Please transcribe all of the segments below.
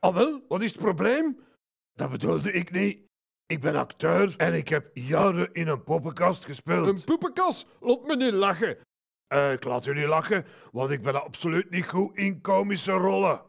Ah wel, wat is het probleem? Dat bedoelde ik niet. Ik ben acteur en ik heb jaren in een poppenkast gespeeld. Een poppenkast? Laat me niet lachen. Eh, ik laat u niet lachen, want ik ben absoluut niet goed in komische rollen.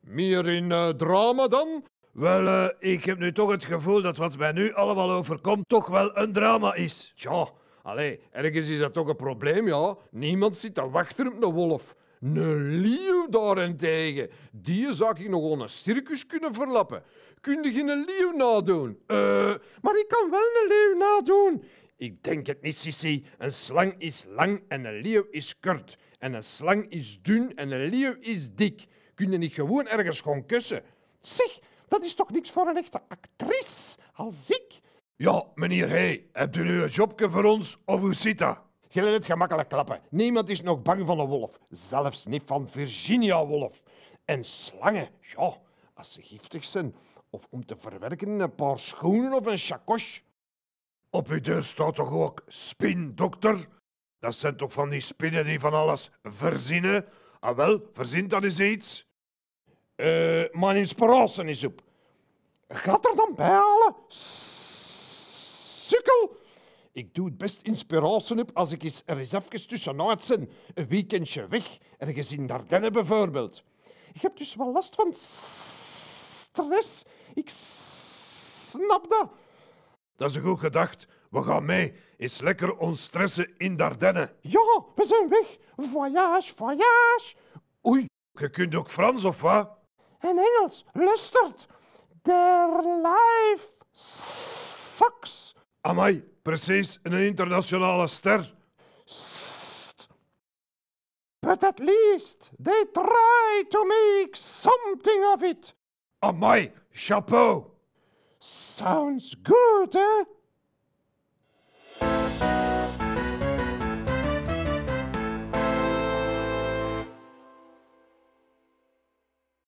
Meer in eh, drama dan? Wel, eh, ik heb nu toch het gevoel dat wat mij nu allemaal overkomt toch wel een drama is. Tja, allee, ergens is dat toch een probleem, ja. Niemand zit te wachten op een wolf. Een leeuw daarentegen, die zag ik nog wel een circus kunnen verlappen. Kun je geen leeuw nadoen? Eh, maar ik kan wel een leeuw nadoen. Ik denk het niet, Sissy. Een slang is lang en een leeuw is kort. En een slang is dun en een leeuw is dik. Kun je niet gewoon ergens gewoon kussen? Zeg, dat is toch niks voor een echte actrice als ik? Ja, meneer Hey, hebt u nu een jobje voor ons of hoe zit dat? Gillen het gemakkelijk klappen. Niemand is nog bang van een wolf. Zelfs niet van Virginia-wolf. En slangen, ja, als ze giftig zijn. Of om te verwerken in een paar schoenen of een chakos. Op uw deur staat toch ook spindokter? Dat zijn toch van die spinnen die van alles verzinnen? Ah wel, verzint dat eens iets? Eh, uh, mijn inspiratie is op. Gaat er dan bij halen? Sukkel! Ik doe het best inspiratie op als ik eens er eens even tussenuit ben. Een weekendje weg, ergens in Dardenne bijvoorbeeld. Ik heb dus wel last van stress. Ik snap dat. Dat is een goed gedacht. We gaan mee. Is lekker ons stressen in Dardenne. Ja, we zijn weg. Voyage, voyage. Oei. Je kunt ook Frans of wat? En Engels, lustert. Der Amai, precies een internationale ster. Sst. But at least they try to make something of it. Amai, chapeau. Sounds good, Eh?